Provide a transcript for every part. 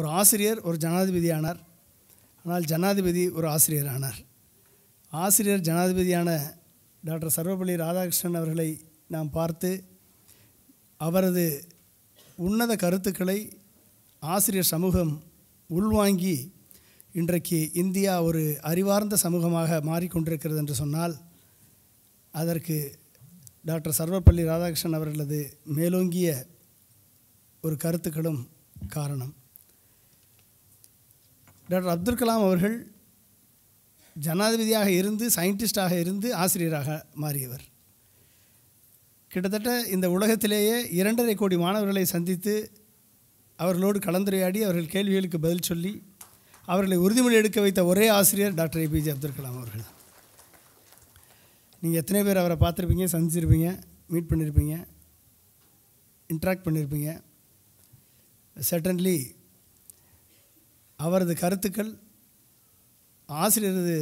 ஒரு ஆசிரியர் ஒரு ஜனாதிபதி ஆனார் ஆனால் ஜனாதிபதி ஒரு ஆசிரியர் ஆனார் ஆசிரியர் ஜனாதிபதியான டாக்டர் சர்வபள்ளி ராதாகிருஷ்ணன் அவர்களை நாம் பார்த்து அவரது உன்னத கருத்துக்களை ஆசிரியர் சமூகம் உள்வாங்கி இன்றைக்கு இந்தியா ஒரு அறிவார்ந்த சமூகமாக மாறிக்கொண்டிருக்கிறது என்று சொன்னால் அதற்கு டாக்டர் சர்வப்பள்ளி ராதாகிருஷ்ணன் அவர்களது மேலோங்கிய ஒரு கருத்துக்களும் காரணம் டாக்டர் அப்துல் கலாம் அவர்கள் ஜனாதிபதியாக இருந்து சயின்டிஸ்டாக இருந்து ஆசிரியராக மாறியவர் கிட்டத்தட்ட இந்த உலகத்திலேயே இரண்டரை கோடி மாணவர்களை சந்தித்து அவர்களோடு கலந்துரையாடி அவர்கள் கேள்விகளுக்கு பதில் சொல்லி அவர்களை உறுதிமொழி எடுக்க வைத்த ஒரே ஆசிரியர் டாக்டர் ஏபிஜே அப்துல் கலாம் அவர்கள் நீங்கள் எத்தனை பேர் அவரை பார்த்துருப்பீங்க சந்திச்சிருப்பீங்க மீட் பண்ணியிருப்பீங்க இன்ட்ராக்ட் பண்ணியிருப்பீங்க செட்டன்லி அவரது கருத்துக்கள் ஆசிரியரது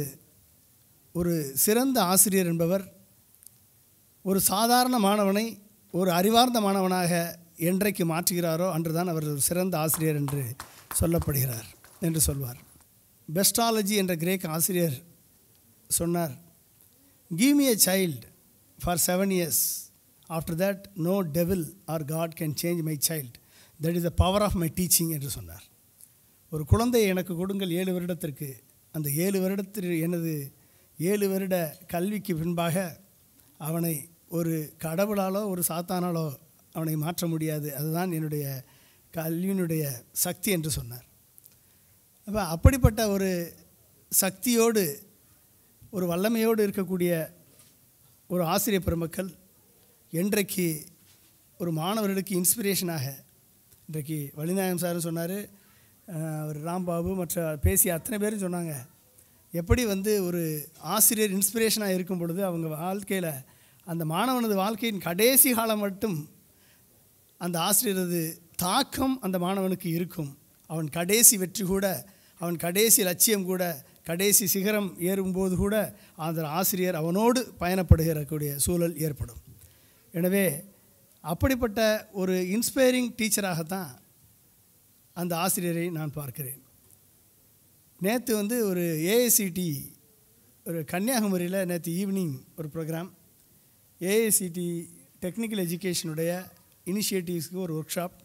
ஒரு சிறந்த ஆசிரியர் என்பவர் ஒரு சாதாரண மாணவனை ஒரு அறிவார்ந்த மாணவனாக என்றைக்கு மாற்றுகிறாரோ அன்றுதான் அவர் ஒரு சிறந்த ஆசிரியர் என்று சொல்லப்படுகிறார் என்று சொல்வார் பெஸ்டாலஜி என்ற கிரேக் ஆசிரியர் சொன்னார் give me a child for seven years after that no devil or God can change my child that is the power of my teaching என்று சொன்னார் ஒரு குழந்தையை எனக்கு கொடுங்கள் ஏழு வருடத்திற்கு அந்த ஏழு வருடத்திற்கு எனது ஏழு வருட கல்விக்கு பின்பாக அவனை ஒரு கடவுளாலோ ஒரு சாத்தானாலோ அவனை மாற்ற முடியாது அதுதான் என்னுடைய கல்வியினுடைய சக்தி என்று சொன்னார் அப்போ அப்படிப்பட்ட ஒரு சக்தியோடு ஒரு வல்லமையோடு இருக்கக்கூடிய ஒரு ஆசிரியர் பெருமக்கள் என்றைக்கு ஒரு மாணவர்களுக்கு இன்ஸ்பிரேஷனாக இன்றைக்கு வழிநாயகம் சார் சொன்னார் அவர் ராம்பாபு மற்ற பேசிய அத்தனை பேரும் சொன்னாங்க எப்படி வந்து ஒரு ஆசிரியர் இன்ஸ்பிரேஷனாக இருக்கும் பொழுது அவங்க வாழ்க்கையில் அந்த மாணவனது வாழ்க்கையின் கடைசி காலம் மட்டும் அந்த ஆசிரியரது தாக்கம் அந்த மாணவனுக்கு இருக்கும் அவன் கடைசி வெற்றி கூட அவன் கடைசி லட்சியம் கூட கடைசி சிகரம் ஏறும்போது கூட அந்த ஆசிரியர் அவனோடு பயணப்படுகிறக்கூடிய சூழல் ஏற்படும் எனவே அப்படிப்பட்ட ஒரு இன்ஸ்பைரிங் டீச்சராகத்தான் அந்த ஆசிரியரை நான் பார்க்கிறேன் நேற்று வந்து ஒரு ஏஐசிடி ஒரு கன்னியாகுமரியில் நேற்று ஈவினிங் ஒரு ப்ரோக்ராம் ஏஐசிடி டெக்னிக்கல் எஜுகேஷனுடைய இனிஷியேட்டிவ்ஸ்க்கு ஒரு ஒர்க் ஷாப்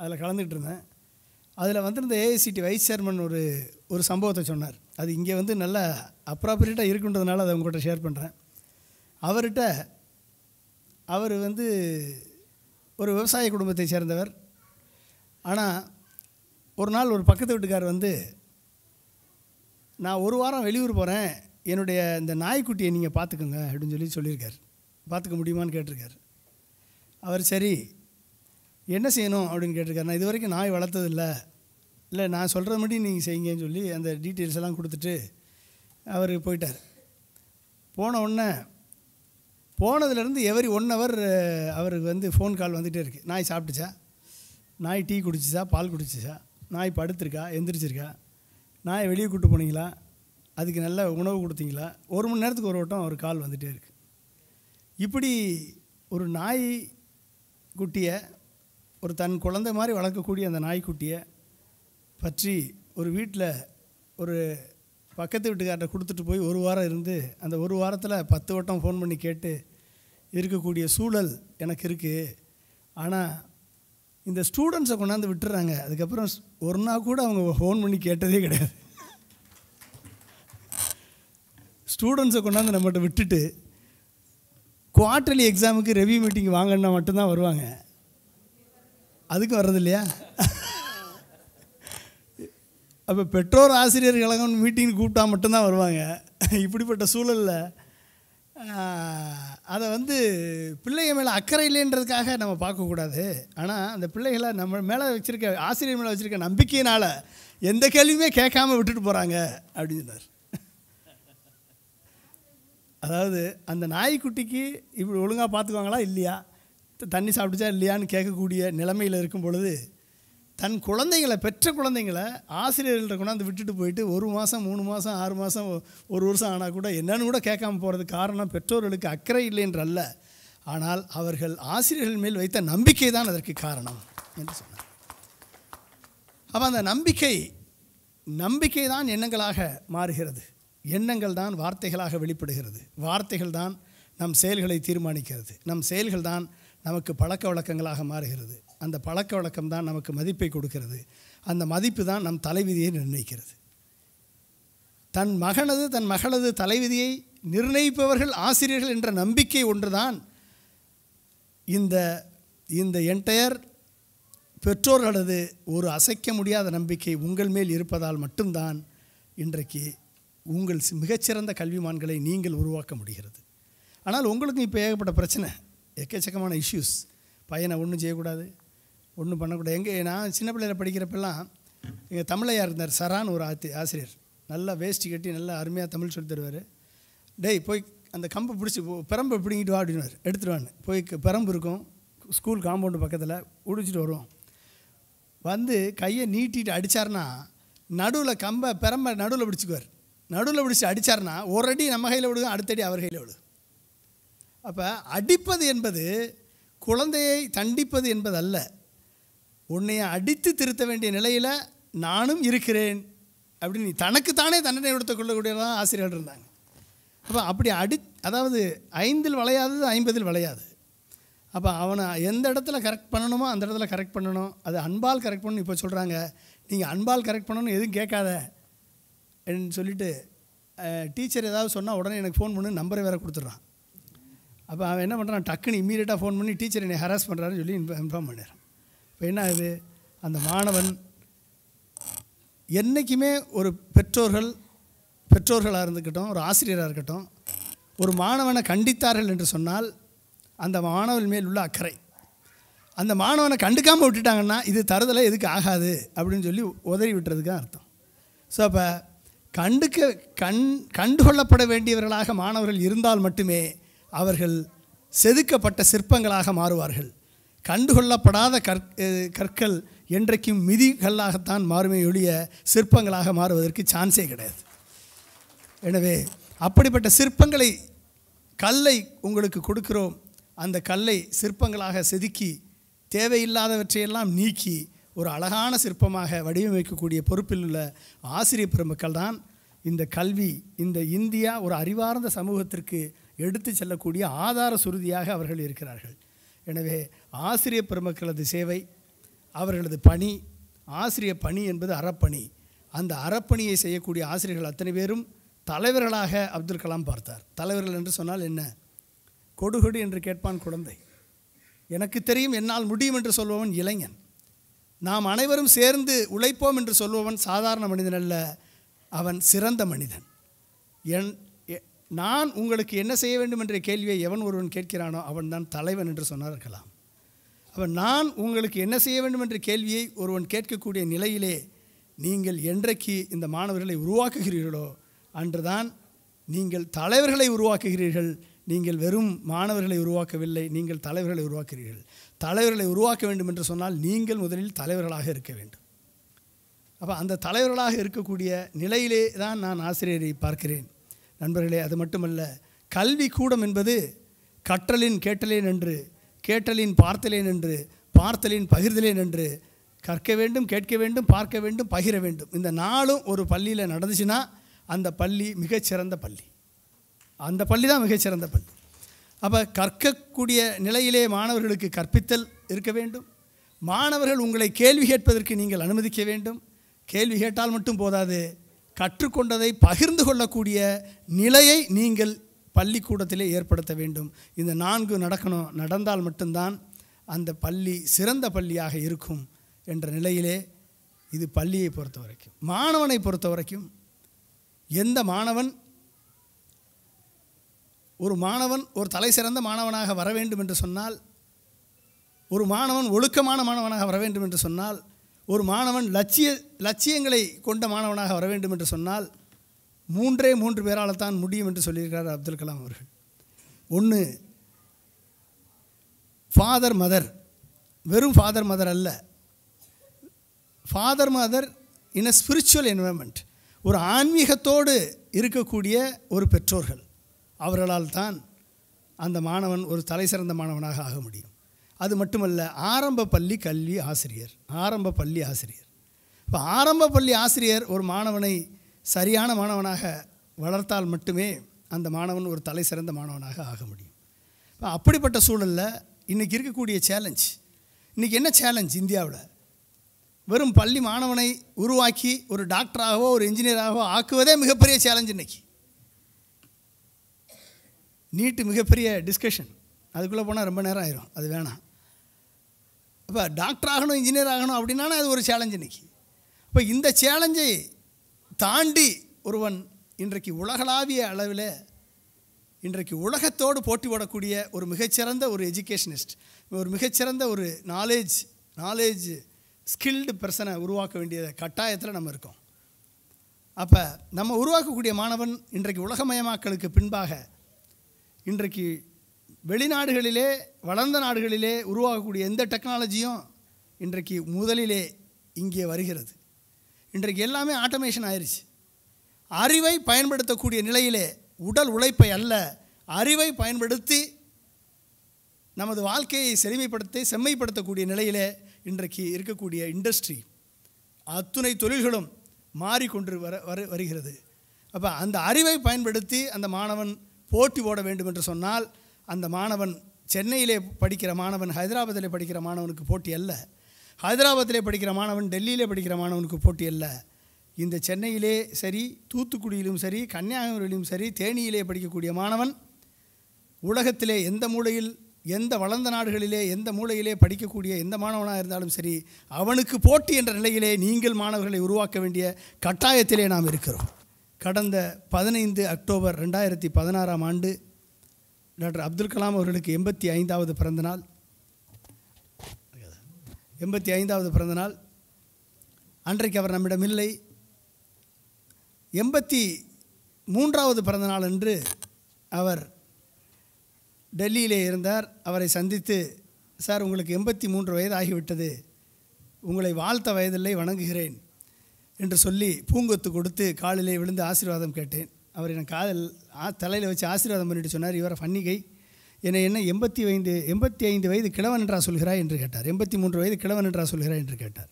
அதில் கலந்துகிட்டு இருந்தேன் அதில் வந்திருந்த ஏஐசிடி வைஸ் சேர்மன் ஒரு ஒரு சம்பவத்தை சொன்னார் அது இங்கே வந்து நல்லா அப்ராப்ரியேட்டாக இருக்குன்றதுனால அதை உங்கள்கிட்ட ஷேர் பண்ணுறேன் அவர்கிட்ட அவர் வந்து ஒரு விவசாய குடும்பத்தை சேர்ந்தவர் ஆனால் ஒரு நாள் ஒரு பக்கத்து வீட்டுக்கார் வந்து நான் ஒரு வாரம் வெளியூர் போகிறேன் என்னுடைய இந்த நாய்க்குட்டியை நீங்கள் பார்த்துக்கோங்க அப்படின்னு சொல்லி சொல்லியிருக்கார் பார்த்துக்க முடியுமான்னு கேட்டிருக்கார் அவர் சரி என்ன செய்யணும் அப்படின்னு கேட்டிருக்காரு நான் இது வரைக்கும் நாய் வளர்த்ததில்லை இல்லை நான் சொல்கிறது மட்டும் நீங்கள் செய்யுங்கன்னு சொல்லி அந்த டீட்டெயில்ஸ் எல்லாம் கொடுத்துட்டு அவர் போயிட்டார் போன உடனே போனதுலேருந்து எவரி ஒன் ஹவர் அவருக்கு வந்து ஃபோன் கால் வந்துகிட்டே இருக்குது நாய் சாப்பிட்டுச்சா நாய் டீ குடிச்சிச்சா பால் குடிச்சிச்சா நாய் படுத்திருக்கா எந்திரிச்சிருக்கா நாயை வெளியே கூப்பிட்டு போனீங்களா அதுக்கு நல்ல உணவு கொடுத்தீங்களா ஒரு மணி நேரத்துக்கு ஒரு வட்டம் ஒரு கால் வந்துகிட்டே இருக்குது இப்படி ஒரு நாய் குட்டியை ஒரு தன் குழந்தை மாதிரி வளர்க்கக்கூடிய அந்த நாய்க்குட்டியை பற்றி ஒரு வீட்டில் ஒரு பக்கத்து வீட்டுக்கார்ட்ட கொடுத்துட்டு போய் ஒரு வாரம் இருந்து அந்த ஒரு வாரத்தில் பத்து வட்டம் ஃபோன் பண்ணி கேட்டு இருக்கக்கூடிய சூழல் எனக்கு இருக்குது ஆனால் இந்த ஸ்டூடெண்ட்ஸை கொண்டாந்து விட்டுறாங்க அதுக்கப்புறம் ஒரு நாள் கூட அவங்க ஃபோன் பண்ணி கேட்டதே கிடையாது ஸ்டூடெண்ட்ஸை கொண்டாந்து நம்மகிட்ட விட்டுட்டு குவார்டர்லி எக்ஸாமுக்கு ரெவியூ மீட்டிங் வாங்கன்னா மட்டும்தான் வருவாங்க அதுக்கும் வர்றது இல்லையா அப்போ பெற்றோர் ஆசிரியர் கழகம் மீட்டிங் கூப்பிட்டா மட்டும்தான் வருவாங்க இப்படிப்பட்ட சூழலில் அதை வந்து பிள்ளைங்க மேலே அக்கறை இல்லைன்றதுக்காக நம்ம பார்க்கக்கூடாது ஆனால் அந்த பிள்ளைகளை நம்ம மேலே வச்சுருக்க ஆசிரியர் மேலே வச்சுருக்க நம்பிக்கையினால் எந்த கேள்வியுமே கேட்காம விட்டுட்டு போகிறாங்க அப்படின்னு சொன்னார் அதாவது அந்த நாய்க்குட்டிக்கு இப்படி ஒழுங்காக பார்த்துக்குவாங்களா இல்லையா தண்ணி சாப்பிட்டுச்சா இல்லையான்னு கேட்கக்கூடிய நிலைமையில் இருக்கும் பொழுது தன் குழந்தைங்களை பெற்ற குழந்தைங்களை ஆசிரியர்கள்ட்ட கொண்டாந்து விட்டுட்டு போயிட்டு ஒரு மாதம் மூணு மாதம் ஆறு மாதம் ஒரு வருஷம் ஆனால் கூட என்னன்னு கூட கேட்காம போகிறது காரணம் பெற்றோர்களுக்கு அக்கறை இல்லை என்றல்ல ஆனால் அவர்கள் ஆசிரியர்கள் மேல் வைத்த நம்பிக்கை தான் அதற்கு காரணம் என்று சொன்னார் அப்போ அந்த நம்பிக்கை நம்பிக்கை தான் எண்ணங்களாக மாறுகிறது எண்ணங்கள் தான் வார்த்தைகளாக வெளிப்படுகிறது வார்த்தைகள் தான் நம் செயல்களை தீர்மானிக்கிறது நம் செயல்கள் தான் நமக்கு பழக்க வழக்கங்களாக மாறுகிறது அந்த பழக்க வழக்கம் தான் நமக்கு மதிப்பை கொடுக்கிறது அந்த மதிப்பு தான் நம் தலைவிதியை நிர்ணயிக்கிறது தன் மகனது தன் மகளது தலைவிதியை நிர்ணயிப்பவர்கள் ஆசிரியர்கள் என்ற நம்பிக்கை ஒன்றுதான் இந்த இந்த என்டையர் பெற்றோர்களது ஒரு அசைக்க முடியாத நம்பிக்கை உங்கள் மேல் இருப்பதால் மட்டும்தான் இன்றைக்கு உங்கள் மிகச்சிறந்த கல்விமான்களை நீங்கள் உருவாக்க முடிகிறது ஆனால் உங்களுக்கும் இப்போ ஏகப்பட்ட பிரச்சனை எக்கச்சக்கமான இஷ்யூஸ் பையனை ஒன்றும் செய்யக்கூடாது ஒன்றும் பண்ணக்கூடாது எங்கே நான் சின்ன பிள்ளையில் படிக்கிறப்பெல்லாம் எங்கள் தமிழையாக இருந்தார் சரான்னு ஒரு ஆத்தி ஆசிரியர் நல்லா வேஷ்டி கட்டி நல்லா அருமையாக தமிழ் சொல்லி தருவார் டேய் போய் அந்த கம்பை பிடிச்சி பெரம்பை பிடிங்கிட்டு வா அப்படின்னு எடுத்துகிட்டு வான்னு போய் பெரம்பு இருக்கும் ஸ்கூல் காம்பவுண்டு பக்கத்தில் உடிச்சிட்டு வருவோம் வந்து கையை நீட்டிட்டு அடித்தார்னா நடுவில் கம்பை பெரம்பை நடுவில் பிடிச்சிக்குவார் நடுவில் பிடிச்சி அடித்தார்னா ஒரு அடி நம்ம கையில் விடுவோம் அடுத்தடி அவர் கையில் விடு அப்போ அடிப்பது என்பது குழந்தையை தண்டிப்பது என்பது அல்ல உன்னைய அடித்து திருத்த வேண்டிய நிலையில் நானும் இருக்கிறேன் அப்படின்னு நீ தனக்குத்தானே தண்டனை கொடுத்து கொள்ளக்கூடியதான் ஆசிரியர்கள் இருந்தாங்க அப்போ அப்படி அடி அதாவது ஐந்தில் வளையாதது ஐம்பதில் வளையாது அப்போ அவனை எந்த இடத்துல கரெக்ட் பண்ணணுமோ அந்த இடத்துல கரெக்ட் பண்ணணும் அது அன்பால் கரெக்ட் பண்ணணும் இப்போ சொல்கிறாங்க நீங்கள் அன்பால் கரெக்ட் பண்ணணும் எதுவும் கேட்காத சொல்லிட்டு டீச்சர் ஏதாவது சொன்னால் உடனே எனக்கு ஃபோன் பண்ணி நம்பரை வேறு கொடுத்துட்றான் அப்போ அவன் என்ன பண்ணுறான் டக்குன்னு இம்மீடியட்டாக ஃபோன் பண்ணி டீச்சர் என்னை ஹராஸ் பண்ணுறாருன்னு சொல்லி இன்ஃபார்ம் பண்ணிடுறான் இப்போ என்ன ஆகுது அந்த மாணவன் என்றைக்குமே ஒரு பெற்றோர்கள் பெற்றோர்களாக இருந்துக்கிட்டோம் ஒரு ஆசிரியராக இருக்கட்டும் ஒரு மாணவனை கண்டித்தார்கள் என்று சொன்னால் அந்த மாணவன் மேல் உள்ள அக்கறை அந்த மாணவனை கண்டுக்காமல் விட்டுட்டாங்கன்னா இது தருதலை எதுக்கு ஆகாது அப்படின்னு சொல்லி உதவி விட்டுறதுக்கு அர்த்தம் ஸோ அப்போ கண்டுக்க கண் கண்டுகொள்ளப்பட வேண்டியவர்களாக மாணவர்கள் இருந்தால் மட்டுமே அவர்கள் செதுக்கப்பட்ட சிற்பங்களாக மாறுவார்கள் கண்டுகொள்ளப்படாத கற் கற்கள் என்றைக்கும் மிதிகல்லாகத்தான் மாறுமே ஒழிய சிற்பங்களாக மாறுவதற்கு சான்ஸே கிடையாது எனவே அப்படிப்பட்ட சிற்பங்களை கல்லை உங்களுக்கு கொடுக்கிறோம் அந்த கல்லை சிற்பங்களாக செதுக்கி தேவையில்லாதவற்றையெல்லாம் நீக்கி ஒரு அழகான சிற்பமாக வடிவமைக்கக்கூடிய பொறுப்பில் உள்ள ஆசிரியர் பெருமக்கள் தான் இந்த கல்வி இந்த இந்தியா ஒரு அறிவார்ந்த சமூகத்திற்கு எடுத்து செல்லக்கூடிய ஆதார சுருதியாக அவர்கள் இருக்கிறார்கள் எனவே ஆசிரிய பெருமக்களது சேவை அவர்களது பணி ஆசிரிய பணி என்பது அறப்பணி அந்த அறப்பணியை செய்யக்கூடிய ஆசிரியர்கள் அத்தனை பேரும் தலைவர்களாக அப்துல் கலாம் பார்த்தார் தலைவர்கள் என்று சொன்னால் என்ன கொடுகொடு என்று கேட்பான் குழந்தை எனக்கு தெரியும் என்னால் முடியும் என்று சொல்பவன் இளைஞன் நாம் அனைவரும் சேர்ந்து உழைப்போம் என்று சொல்பவன் சாதாரண மனிதன் அல்ல அவன் சிறந்த மனிதன் என் நான் உங்களுக்கு என்ன செய்ய வேண்டும் என்ற கேள்வியை எவன் ஒருவன் கேட்கிறானோ அவன் தான் தலைவன் என்று சொன்னார் இருக்கலாம் அவன் நான் உங்களுக்கு என்ன செய்ய வேண்டும் என்ற கேள்வியை ஒருவன் கேட்கக்கூடிய நிலையிலே நீங்கள் என்றைக்கு இந்த மாணவர்களை உருவாக்குகிறீர்களோ அன்றுதான் நீங்கள் தலைவர்களை உருவாக்குகிறீர்கள் நீங்கள் வெறும் மாணவர்களை உருவாக்கவில்லை நீங்கள் தலைவர்களை உருவாக்குகிறீர்கள் தலைவர்களை உருவாக்க வேண்டும் என்று சொன்னால் நீங்கள் முதலில் தலைவர்களாக இருக்க வேண்டும் அப்போ அந்த தலைவர்களாக இருக்கக்கூடிய நிலையிலே தான் நான் ஆசிரியரை பார்க்கிறேன் நண்பர்களே அது மட்டுமல்ல கல்வி கூடம் என்பது கற்றலின் கேட்டலேன் என்று கேட்டலின் பார்த்தலேன் என்று பார்த்தலின் பகிர்தலேன் என்று கற்க வேண்டும் கேட்க வேண்டும் பார்க்க வேண்டும் பகிர வேண்டும் இந்த நாளும் ஒரு பள்ளியில் நடந்துச்சுன்னா அந்த பள்ளி மிகச்சிறந்த பள்ளி அந்த பள்ளி தான் மிகச்சிறந்த பள்ளி அப்போ கற்கக்கூடிய நிலையிலே மாணவர்களுக்கு கற்பித்தல் இருக்க வேண்டும் மாணவர்கள் உங்களை கேள்வி கேட்பதற்கு நீங்கள் அனுமதிக்க வேண்டும் கேள்வி கேட்டால் மட்டும் போதாது கற்றுக்கொண்டதை பகிர்ந்து கொள்ளக்கூடிய நிலையை நீங்கள் பள்ளிக்கூடத்திலே ஏற்படுத்த வேண்டும் இந்த நான்கு நடக்கணும் நடந்தால் மட்டும்தான் அந்த பள்ளி சிறந்த பள்ளியாக இருக்கும் என்ற நிலையிலே இது பள்ளியை பொறுத்த வரைக்கும் மாணவனை பொறுத்த வரைக்கும் எந்த மாணவன் ஒரு மாணவன் ஒரு தலை சிறந்த மாணவனாக வர வேண்டும் என்று சொன்னால் ஒரு மாணவன் ஒழுக்கமான மாணவனாக வர வேண்டும் என்று சொன்னால் ஒரு மாணவன் லட்சிய லட்சியங்களை கொண்ட மாணவனாக வர வேண்டும் என்று சொன்னால் மூன்றே மூன்று பேரால் தான் முடியும் என்று சொல்லியிருக்கிறார் அப்துல் கலாம் அவர்கள் ஒன்று ஃபாதர் மதர் வெறும் ஃபாதர் மதர் அல்ல father mother in a spiritual environment ஒரு ஆன்மீகத்தோடு இருக்கக்கூடிய ஒரு பெற்றோர்கள் அவர்களால் தான் அந்த மாணவன் ஒரு தலை சிறந்த மாணவனாக ஆக முடியும் அது மட்டுமல்ல ஆரம்ப பள்ளி கல்வி ஆசிரியர் ஆரம்ப பள்ளி ஆசிரியர் இப்போ ஆரம்ப பள்ளி ஆசிரியர் ஒரு மாணவனை சரியான மாணவனாக வளர்த்தால் மட்டுமே அந்த மாணவன் ஒரு தலை சிறந்த மாணவனாக ஆக முடியும் இப்போ அப்படிப்பட்ட சூழலில் இன்றைக்கி இருக்கக்கூடிய சேலஞ்ச் இன்றைக்கி என்ன சேலஞ்ச் இந்தியாவில் வெறும் பள்ளி மாணவனை உருவாக்கி ஒரு டாக்டராகவோ ஒரு இன்ஜினியராகவோ ஆக்குவதே மிகப்பெரிய சேலஞ்ச் இன்றைக்கி நீட்டு மிகப்பெரிய டிஸ்கஷன் அதுக்குள்ளே போனால் ரொம்ப நேரம் ஆயிரும் அது வேணாம் இப்போ டாக்டர் ஆகணும் இன்ஜினியர் ஆகணும் அப்படின்னா அது ஒரு சேலஞ்சு இன்றைக்கி இப்போ இந்த சேலஞ்சை தாண்டி ஒருவன் இன்றைக்கு உலகளாவிய அளவில் இன்றைக்கு உலகத்தோடு போட்டி போடக்கூடிய ஒரு மிகச்சிறந்த ஒரு எஜுகேஷனிஸ்ட் ஒரு மிகச்சிறந்த ஒரு நாலேஜ் நாலேஜ் ஸ்கில்டு பர்சனை உருவாக்க வேண்டிய கட்டாயத்தில் நம்ம இருக்கோம் அப்போ நம்ம உருவாக்கக்கூடிய மாணவன் இன்றைக்கு உலகமயமாக்கலுக்கு பின்பாக இன்றைக்கு வெளிநாடுகளிலே வளர்ந்த நாடுகளிலே உருவாகக்கூடிய எந்த டெக்னாலஜியும் இன்றைக்கு முதலிலே இங்கே வருகிறது இன்றைக்கு எல்லாமே ஆட்டோமேஷன் ஆயிடுச்சு அறிவை பயன்படுத்தக்கூடிய நிலையிலே உடல் உழைப்பை அல்ல அறிவை பயன்படுத்தி நமது வாழ்க்கையை செழுமைப்படுத்தி செம்மைப்படுத்தக்கூடிய நிலையிலே இன்றைக்கு இருக்கக்கூடிய இண்டஸ்ட்ரி அத்துணை தொழில்களும் மாறிக்கொண்டு வர வர வருகிறது அப்போ அந்த அறிவை பயன்படுத்தி அந்த மாணவன் போட்டி போட வேண்டும் என்று சொன்னால் அந்த மாணவன் சென்னையிலே படிக்கிற மாணவன் ஹைதராபாத்தில் படிக்கிற மாணவனுக்கு போட்டி அல்ல ஹைதராபாத்தில் படிக்கிற மாணவன் டெல்லியிலே படிக்கிற மாணவனுக்கு போட்டி அல்ல இந்த சென்னையிலே சரி தூத்துக்குடியிலும் சரி கன்னியாகுமரியிலும் சரி தேனியிலே படிக்கக்கூடிய மாணவன் உலகத்திலே எந்த மூலையில் எந்த வளர்ந்த நாடுகளிலே எந்த மூலையிலே படிக்கக்கூடிய எந்த மாணவனாக இருந்தாலும் சரி அவனுக்கு போட்டி என்ற நிலையிலே நீங்கள் மாணவர்களை உருவாக்க வேண்டிய கட்டாயத்திலே நாம் இருக்கிறோம் கடந்த பதினைந்து அக்டோபர் ரெண்டாயிரத்தி பதினாறாம் ஆண்டு டாக்டர் அப்துல் கலாம் அவர்களுக்கு எண்பத்தி ஐந்தாவது பிறந்தநாள் எண்பத்தி ஐந்தாவது பிறந்தநாள் அன்றைக்கு அவர் நம்மிடம் இல்லை எண்பத்தி மூன்றாவது பிறந்தநாள் அன்று அவர் டெல்லியிலே இருந்தார் அவரை சந்தித்து சார் உங்களுக்கு எண்பத்தி மூன்று வயது ஆகிவிட்டது உங்களை வாழ்த்த வயதில்லை வணங்குகிறேன் என்று சொல்லி பூங்கொத்து கொடுத்து காலிலே விழுந்து ஆசீர்வாதம் கேட்டேன் அவர் எனக்கு காதல் ஆ தலையில் வச்சு ஆசீர்வாதம் பண்ணிட்டு சொன்னார் இவர் ஃபன்னிகை என்னை என்ன எண்பத்தி ஐந்து எண்பத்தி ஐந்து வயது கிழவன் என்றா சொல்கிறாய் என்று கேட்டார் எண்பத்தி மூன்று வயது கிழவன் என்றா சொல்கிறாய் என்று கேட்டார்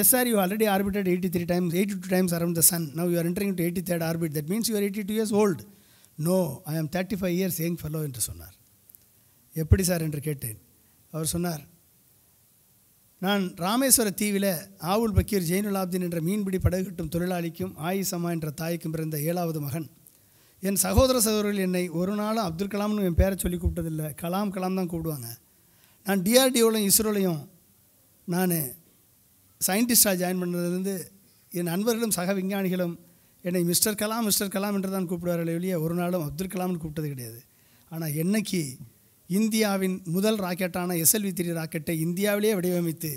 yes are you already orbited eighty three times eighty two times around the sun now are entering to eighty third orbit that means you are eighty two years old no I am thirty five years young fellow என்று சொன்னார் எப்படி sir என்று கேட்டேன் அவர் சொன்னார் நான் ராமேஸ்வர தீவில் ஆவுல் பக்கீர் ஜெயினுலாப்தீன் என்ற மீன்பிடி படகுட்டும் தொழிலாளிக்கும் ஆயிசம்மா என்ற தாய்க்கும் பிறந்த ஏழாவது மகன் என் சகோதர சகோதரர்கள் என்னை ஒரு நாளும் அப்துல் கலாம்னு என் பேரை சொல்லி கூப்பிட்டதில்லை கலாம் கலாம் தான் கூப்பிடுவாங்க நான் டிஆர்டிஓலையும் இஸ்ரோலையும் நான் சயின்டிஸ்டாக ஜாயின் பண்ணுறதுலேருந்து என் நண்பர்களும் சக விஞ்ஞானிகளும் என்னை மிஸ்டர் கலாம் மிஸ்டர் கலாம் என்று தான் கூப்பிடுவார்கள் வெளியே ஒரு நாளும் அப்துல் கலாம்னு கூப்பிட்டது கிடையாது ஆனால் என்னைக்கு இந்தியாவின் முதல் ராக்கெட்டான எஸ்எல்வி த்ரீ ராக்கெட்டை இந்தியாவிலேயே வடிவமைத்து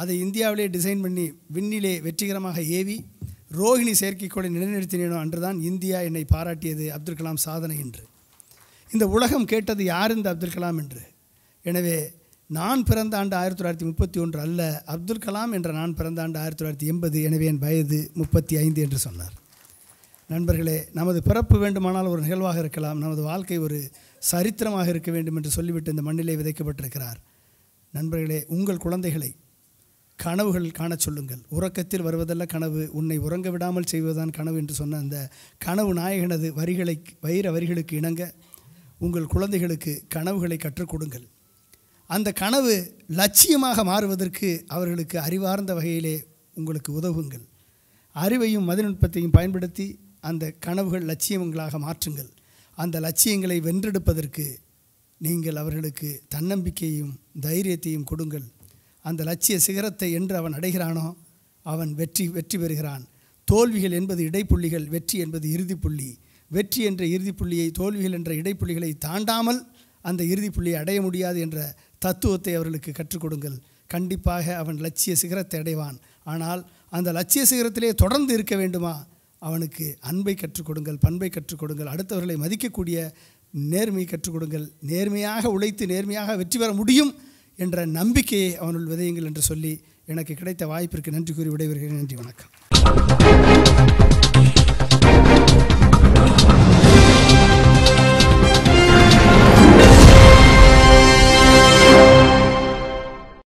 அதை இந்தியாவிலே டிசைன் பண்ணி விண்ணிலே வெற்றிகரமாக ஏவி ரோஹிணி செயற்கைக்கோளை நிலைநிறுத்தினோ அன்றுதான் இந்தியா என்னை பாராட்டியது அப்துல் கலாம் சாதனை என்று இந்த உலகம் கேட்டது யார் இந்த அப்துல் கலாம் என்று எனவே நான் பிறந்த ஆண்டு ஆயிரத்தி தொள்ளாயிரத்தி முப்பத்தி ஒன்று அல்ல அப்துல் கலாம் என்ற நான் பிறந்த ஆண்டு ஆயிரத்தி தொள்ளாயிரத்தி எண்பது எனவே என் வயது முப்பத்தி ஐந்து என்று சொன்னார் நண்பர்களே நமது பிறப்பு வேண்டுமானால் ஒரு நிகழ்வாக இருக்கலாம் நமது வாழ்க்கை ஒரு சரித்திரமாக இருக்க வேண்டும் என்று சொல்லிவிட்டு இந்த மண்ணிலே விதைக்கப்பட்டிருக்கிறார் நண்பர்களே உங்கள் குழந்தைகளை கனவுகள் காணச் சொல்லுங்கள் உறக்கத்தில் வருவதல்ல கனவு உன்னை உறங்க விடாமல் செய்வதுதான் கனவு என்று சொன்ன அந்த கனவு நாயகனது வரிகளை வைர வரிகளுக்கு இணங்க உங்கள் குழந்தைகளுக்கு கனவுகளை கற்றுக் கொடுங்கள் அந்த கனவு லட்சியமாக மாறுவதற்கு அவர்களுக்கு அறிவார்ந்த வகையிலே உங்களுக்கு உதவுங்கள் அறிவையும் மதிநுட்பத்தையும் பயன்படுத்தி அந்த கனவுகள் லட்சியங்களாக மாற்றுங்கள் அந்த லட்சியங்களை வென்றெடுப்பதற்கு நீங்கள் அவர்களுக்கு தன்னம்பிக்கையும் தைரியத்தையும் கொடுங்கள் அந்த லட்சிய சிகரத்தை என்று அவன் அடைகிறானோ அவன் வெற்றி வெற்றி பெறுகிறான் தோல்விகள் என்பது இடைப்புள்ளிகள் வெற்றி என்பது இறுதிப்புள்ளி வெற்றி என்ற இறுதிப்புள்ளியை தோல்விகள் என்ற இடைப்புள்ளிகளை தாண்டாமல் அந்த இறுதிப்புள்ளியை அடைய முடியாது என்ற தத்துவத்தை அவர்களுக்கு கற்றுக் கொடுங்கள் கண்டிப்பாக அவன் லட்சிய சிகரத்தை அடைவான் ஆனால் அந்த லட்சிய சிகரத்திலே தொடர்ந்து இருக்க வேண்டுமா அவனுக்கு அன்பை கற்றுக் கொடுங்கள் பண்பை கற்றுக் கொடுங்கள் அடுத்தவர்களை மதிக்கக்கூடிய நேர்மையை கற்றுக் கொடுங்கள் நேர்மையாக உழைத்து நேர்மையாக வெற்றி பெற முடியும் என்ற நம்பிக்கையை அவனுள் விதையுங்கள் என்று சொல்லி எனக்கு கிடைத்த வாய்ப்பிற்கு நன்றி கூறி விடைபெறுகிறேன் நன்றி வணக்கம்